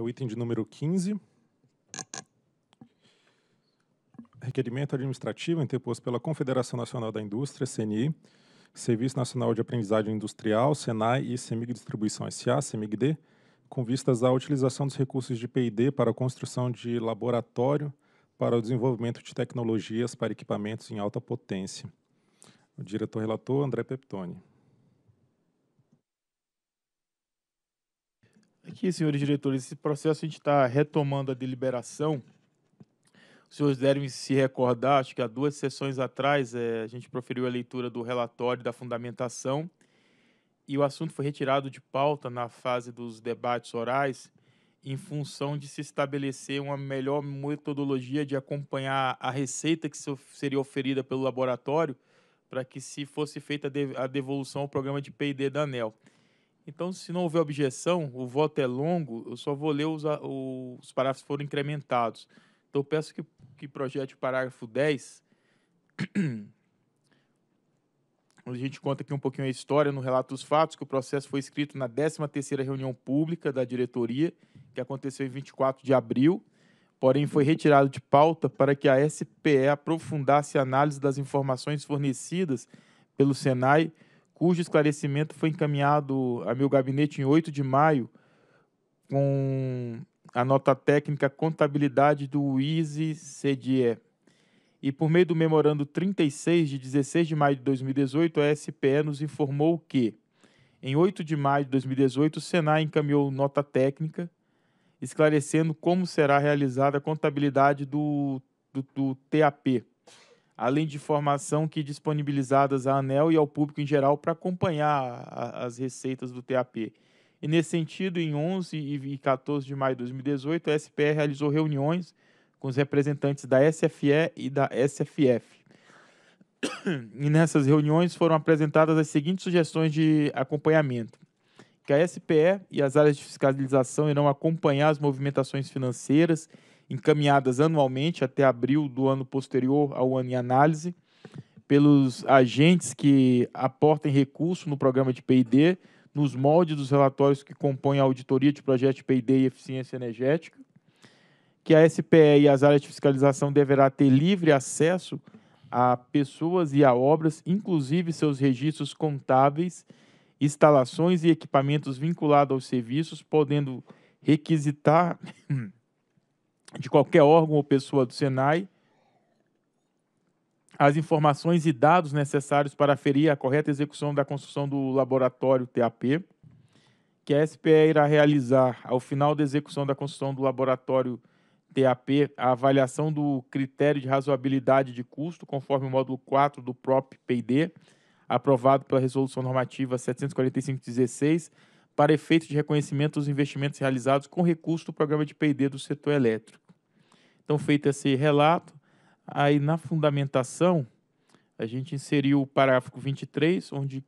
É o item de número 15. Requerimento administrativo interposto pela Confederação Nacional da Indústria, CNI, Serviço Nacional de Aprendizagem Industrial, SENAI e CEMIG Distribuição SA, CEMIG-D, com vistas à utilização dos recursos de Pid para a construção de laboratório para o desenvolvimento de tecnologias para equipamentos em alta potência. O diretor-relator, André Peptoni. Aqui, é senhores diretores, esse processo a gente está retomando a deliberação. Os senhores devem se recordar, acho que há duas sessões atrás é, a gente proferiu a leitura do relatório da fundamentação e o assunto foi retirado de pauta na fase dos debates orais em função de se estabelecer uma melhor metodologia de acompanhar a receita que seria oferida pelo laboratório para que se fosse feita a devolução ao programa de P&D da ANEL. Então, se não houver objeção, o voto é longo, eu só vou ler os, os parágrafos que foram incrementados. Então, peço que, que projete o parágrafo 10. A gente conta aqui um pouquinho a história no relato dos fatos, que o processo foi escrito na 13ª reunião pública da diretoria, que aconteceu em 24 de abril, porém foi retirado de pauta para que a SPE aprofundasse a análise das informações fornecidas pelo SENAI cujo esclarecimento foi encaminhado a meu gabinete em 8 de maio, com a nota técnica Contabilidade do ISE CDE. E por meio do memorando 36 de 16 de maio de 2018, a SPE nos informou que, em 8 de maio de 2018, o Senai encaminhou nota técnica esclarecendo como será realizada a contabilidade do, do, do TAP, além de informação que disponibilizadas à ANEL e ao público em geral para acompanhar a, as receitas do TAP. E nesse sentido, em 11 e 14 de maio de 2018, a SPR realizou reuniões com os representantes da SFE e da SFF. E nessas reuniões foram apresentadas as seguintes sugestões de acompanhamento: que a SPE e as áreas de fiscalização irão acompanhar as movimentações financeiras encaminhadas anualmente até abril do ano posterior ao ano em análise, pelos agentes que aportem recurso no programa de PD, nos moldes dos relatórios que compõem a auditoria de projeto de PD e eficiência energética, que a SPE e as áreas de fiscalização deverá ter livre acesso a pessoas e a obras, inclusive seus registros contábeis, instalações e equipamentos vinculados aos serviços, podendo requisitar de qualquer órgão ou pessoa do Senai as informações e dados necessários para aferir a correta execução da construção do laboratório TAP, que a SPE irá realizar, ao final da execução da construção do laboratório TAP, a avaliação do critério de razoabilidade de custo, conforme o módulo 4 do PROP PID, aprovado pela Resolução Normativa 745-16, para efeito de reconhecimento dos investimentos realizados com recurso do programa de P&D do setor elétrico. Então, feito esse relato, aí na fundamentação, a gente inseriu o parágrafo 23, onde,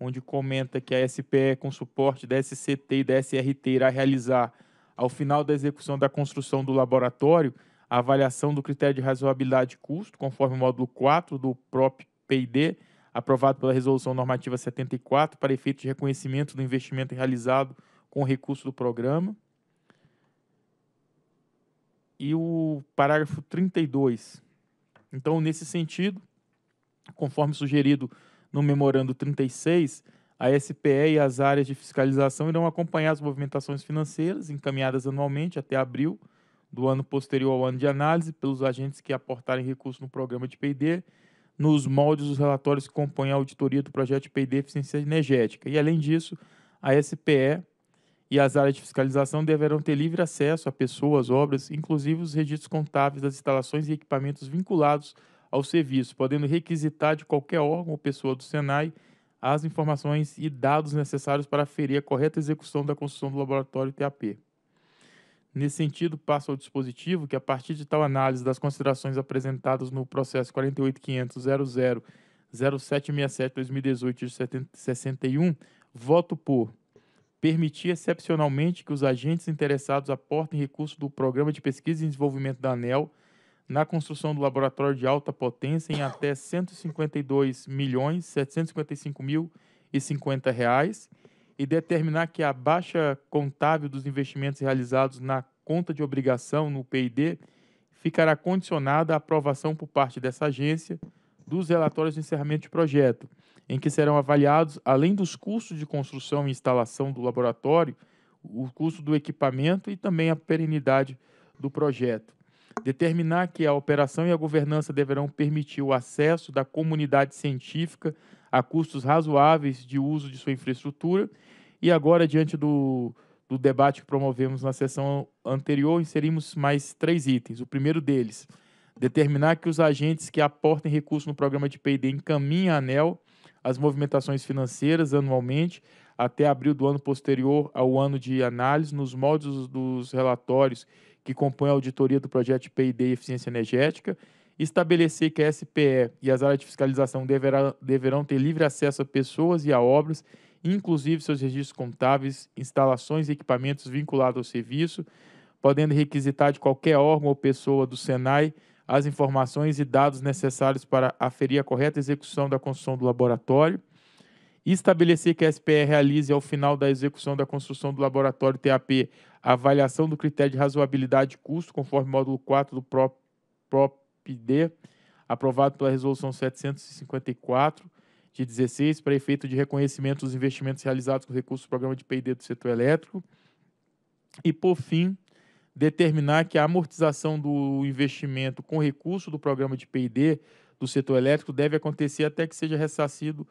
onde comenta que a SPE, com suporte da SCT e da SRT, irá realizar, ao final da execução da construção do laboratório, a avaliação do critério de razoabilidade e custo, conforme o módulo 4 do próprio P&D, aprovado pela Resolução Normativa 74 para efeito de reconhecimento do investimento realizado com recurso do programa. E o parágrafo 32. Então, nesse sentido, conforme sugerido no Memorando 36, a SPE e as áreas de fiscalização irão acompanhar as movimentações financeiras encaminhadas anualmente até abril do ano posterior ao ano de análise pelos agentes que aportarem recurso no programa de P&D nos moldes dos relatórios que compõem a auditoria do projeto de PD Eficiência Energética. E, além disso, a SPE e as áreas de fiscalização deverão ter livre acesso a pessoas, obras, inclusive os registros contábeis das instalações e equipamentos vinculados ao serviço, podendo requisitar de qualquer órgão ou pessoa do Senai as informações e dados necessários para ferir a correta execução da construção do laboratório TAP. Nesse sentido, passa ao dispositivo que, a partir de tal análise das considerações apresentadas no processo 48.500.00.0767-2018-61, voto por permitir excepcionalmente que os agentes interessados aportem recursos do Programa de Pesquisa e Desenvolvimento da ANEL na construção do laboratório de alta potência em até R$ 152.755.050 e determinar que a baixa contábil dos investimentos realizados na conta de obrigação, no PID, ficará condicionada à aprovação por parte dessa agência dos relatórios de encerramento de projeto, em que serão avaliados, além dos custos de construção e instalação do laboratório, o custo do equipamento e também a perenidade do projeto. Determinar que a operação e a governança deverão permitir o acesso da comunidade científica a custos razoáveis de uso de sua infraestrutura. E agora, diante do, do debate que promovemos na sessão anterior, inserimos mais três itens. O primeiro deles, determinar que os agentes que aportem recursos no programa de P&D encaminhem a ANEL as movimentações financeiras anualmente até abril do ano posterior ao ano de análise, nos moldes dos relatórios que compõem a auditoria do projeto de P&D e eficiência energética, estabelecer que a SPE e as áreas de fiscalização deverá, deverão ter livre acesso a pessoas e a obras, inclusive seus registros contábeis, instalações e equipamentos vinculados ao serviço, podendo requisitar de qualquer órgão ou pessoa do SENAI as informações e dados necessários para aferir a correta execução da construção do laboratório, estabelecer que a SPE realize ao final da execução da construção do laboratório TAP a avaliação do critério de razoabilidade e custo, conforme módulo 4 do próprio CPD, aprovado pela Resolução 754 de 16, para efeito de reconhecimento dos investimentos realizados com recursos do Programa de P&D do Setor Elétrico. E, por fim, determinar que a amortização do investimento com recurso do Programa de P&D do Setor Elétrico deve acontecer até que seja ressarcido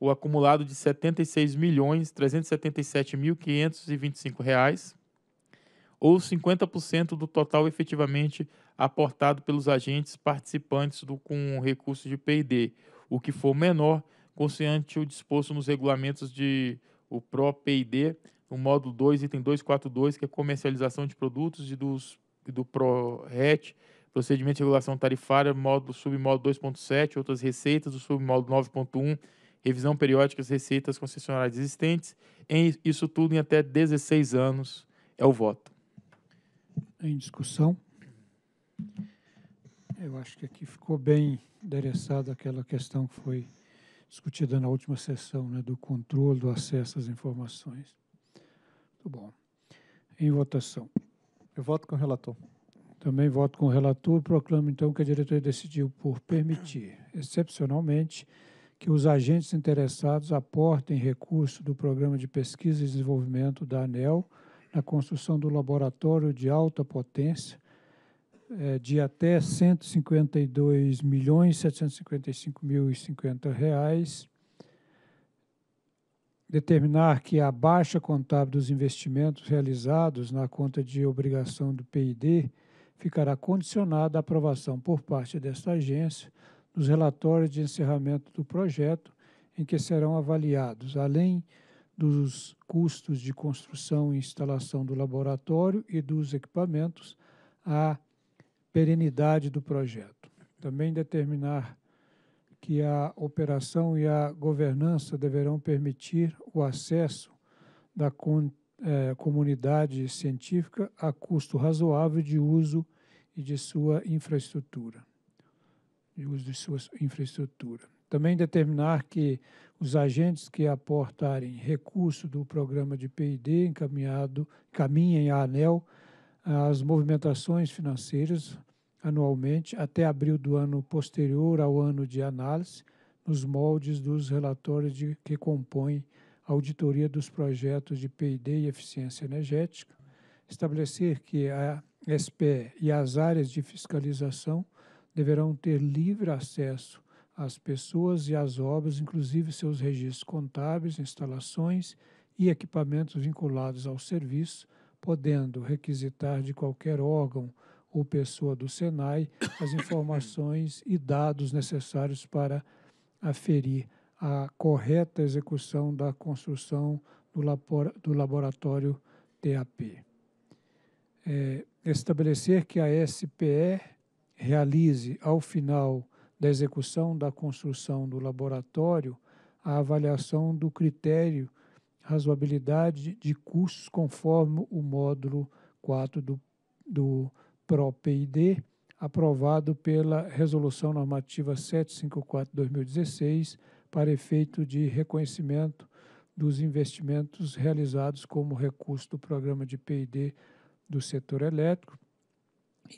o acumulado de R$ 76.377.525, ou 50% do total efetivamente aportado pelos agentes participantes do com recurso de P&D, o que for menor, consoante o disposto nos regulamentos de o Pro P&D, no módulo 2, item 242, que é comercialização de produtos e dos, do ProRet, procedimento de regulação tarifária, módulo submódulo 2.7, outras receitas do submódulo 9.1, revisão periódica das receitas concessionárias existentes, em, isso tudo em até 16 anos, é o voto. Em discussão? É, eu acho que aqui ficou bem endereçada aquela questão que foi discutida na última sessão, né, do controle do acesso às informações. Muito bom. Em votação. Eu voto com o relator. Também voto com o relator. Proclamo, então, que a diretoria decidiu por permitir, excepcionalmente, que os agentes interessados aportem recurso do Programa de Pesquisa e Desenvolvimento da ANEL na construção do laboratório de alta potência é, de até R$ milhões mil e reais, determinar que a baixa contábil dos investimentos realizados na conta de obrigação do PID ficará condicionada à aprovação por parte desta agência dos relatórios de encerramento do projeto, em que serão avaliados, além dos custos de construção e instalação do laboratório e dos equipamentos, a perenidade do projeto. Também determinar que a operação e a governança deverão permitir o acesso da é, comunidade científica a custo razoável de uso e de sua infraestrutura. De uso de sua infraestrutura. Também determinar que os agentes que aportarem recurso do programa de PID encaminhado caminhem à ANEL as movimentações financeiras anualmente até abril do ano posterior ao ano de análise, nos moldes dos relatórios de, que compõem a auditoria dos projetos de P&D e eficiência energética, estabelecer que a SPE e as áreas de fiscalização deverão ter livre acesso às pessoas e às obras, inclusive seus registros contábeis, instalações e equipamentos vinculados ao serviço, podendo requisitar de qualquer órgão ou pessoa do SENAI as informações e dados necessários para aferir a correta execução da construção do laboratório TAP. É, estabelecer que a SPE realize, ao final da execução da construção do laboratório, a avaliação do critério razoabilidade de custos conforme o módulo 4 do, do PID aprovado pela Resolução Normativa 754-2016, para efeito de reconhecimento dos investimentos realizados como recurso do programa de PID do setor elétrico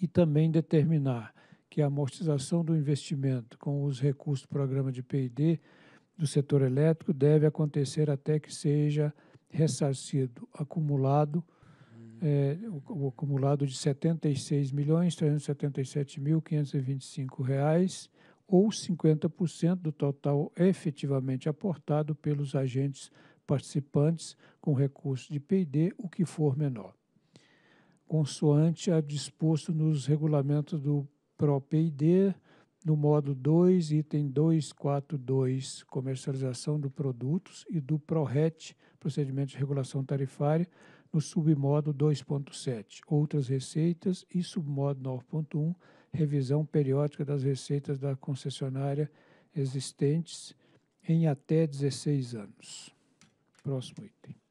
e também determinar que a amortização do investimento com os recursos do programa de PID do setor elétrico deve acontecer até que seja ressarcido, acumulado, é, o, o, acumulado de R$ 76.377.525, ou 50% do total efetivamente aportado pelos agentes participantes com recurso de P&D, o que for menor. Consoante a disposto nos regulamentos do PID no modo 2, item 242, comercialização dos produtos e do PRORET, procedimento de regulação tarifária, no submodo 2.7, outras receitas e submodo 9.1, revisão periódica das receitas da concessionária existentes em até 16 anos. Próximo item.